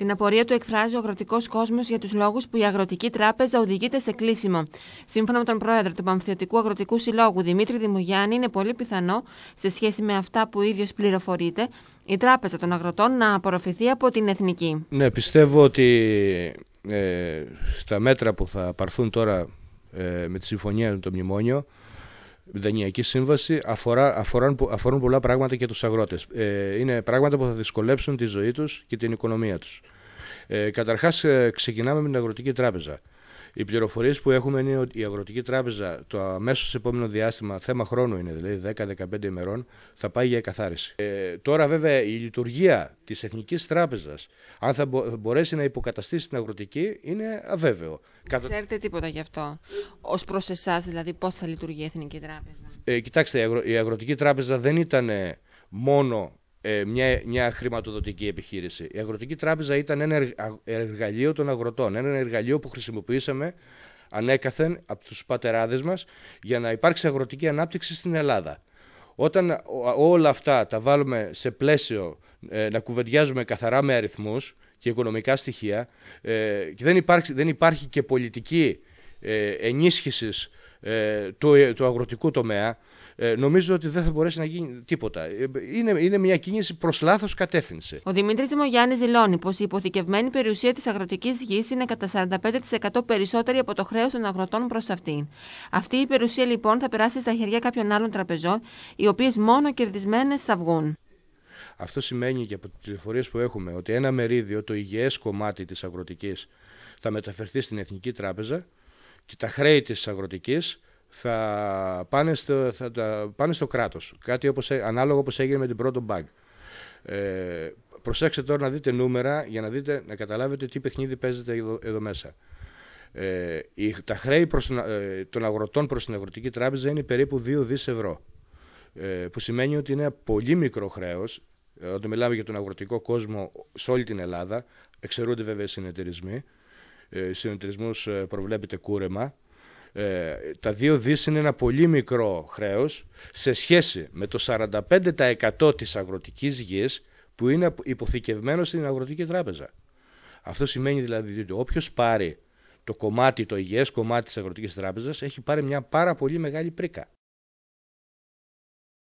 Την απορία του εκφράζει ο αγροτικός κόσμος για τους λόγους που η Αγροτική Τράπεζα οδηγείται σε κλείσιμο. Σύμφωνα με τον πρόεδρο του Παμφιωτικού Αγροτικού Συλλόγου, Δημήτρη Δημογιάννη, είναι πολύ πιθανό, σε σχέση με αυτά που ο ίδιος πληροφορείται, η Τράπεζα των Αγροτών να απορροφηθεί από την Εθνική. Ναι, πιστεύω ότι ε, στα μέτρα που θα παρθούν τώρα ε, με τη συμφωνία με το μνημόνιο, Δανειακή σύμβαση αφορά, αφορούν πολλά πράγματα και τους αγρότες. Ε, είναι πράγματα που θα δυσκολέψουν τη ζωή τους και την οικονομία τους. Ε, καταρχάς ε, ξεκινάμε με την Αγροτική Τράπεζα. Οι πληροφορίες που έχουμε είναι ότι η Αγροτική Τράπεζα το αμέσως επόμενο διάστημα, θέμα χρόνου είναι δηλαδή 10-15 ημερών, θα πάει για εκαθάριση. Ε, τώρα, βέβαια, η λειτουργία της Εθνικής Τράπεζας, αν θα μπορέσει να υποκαταστήσει την αγροτική, είναι αβέβαιο. Δεν ξέρετε τίποτα γι' αυτό. Ως προς εσάς, δηλαδή, πώς θα λειτουργεί η Εθνική Τράπεζα. Ε, κοιτάξτε, η, Αγρο... η Αγροτική Τράπεζα δεν ήταν μόνο ε, μια, μια χρηματοδοτική επιχείρηση. Η Αγροτική Τράπεζα ήταν ένα εργαλείο των αγροτών, ένα εργαλείο που χρησιμοποιήσαμε ανέκαθεν από τους πατεράδες μας για να υπάρξει αγροτική ανάπτυξη στην Ελλάδα. Όταν όλα αυτά τα βάλουμε σε πλαίσιο ε, να κουβεντιάζουμε καθαρά με αριθμούς και οικονομικά στοιχεία ε, και δεν υπάρχει, δεν υπάρχει και πολιτική ε, ε του, του αγροτικού τομέα ε, νομίζω ότι δεν θα μπορέσει να γίνει τίποτα. Ε, είναι, είναι μια κίνηση προς λάθος κατεύθυνση. Ο Δημήτρης Δημογιάννης δηλώνει πως η υποθηκευμένη περιουσία της αγροτικής γης είναι κατά 45% περισσότερη από το χρέος των αγροτών προς αυτήν. Αυτή η περιουσία λοιπόν θα περάσει στα χέρια κάποιων άλλων τραπεζών, οι οποίες μόνο κερδισμένες θα βγουν. Αυτό σημαίνει και από τις πληροφορίες που έχουμε ότι ένα μερίδιο, το υγιές κομμάτι της αγροτικής, θα μεταφερθεί στην Εθνική Τράπεζα και τα χρέη της αγροτικής θα πάνε στο, θα τα, πάνε στο κράτος. Κάτι όπως, ανάλογο όπως έγινε με την πρώτο μπαγκ. Ε, προσέξτε τώρα να δείτε νούμερα για να, δείτε, να καταλάβετε τι παιχνίδι παίζεται εδώ, μέσα. Ε, τα χρέη προς, ε, των αγροτών προς την Αγροτική Τράπεζα είναι περίπου 2 δις ευρώ. Ε, που σημαίνει ότι είναι πολύ μικρό χρέος ε, όταν μιλάμε για τον αγροτικό κόσμο σε όλη την Ελλάδα, εξαιρούνται βέβαια οι συνεταιρισμοί. Ε, συνεταιρισμούς ε, προβλέπεται κούρεμα ε, τα δύο δις είναι ένα πολύ μικρό χρέος σε σχέση με το 45% της αγροτικής γης που είναι υποθηκευμένο στην αγροτική τράπεζα. Αυτό σημαίνει δηλαδή ότι όποιος πάρει το κομμάτι, το υγιές κομμάτι της αγροτικής τράπεζας έχει πάρει μια πάρα πολύ μεγάλη πρίκα.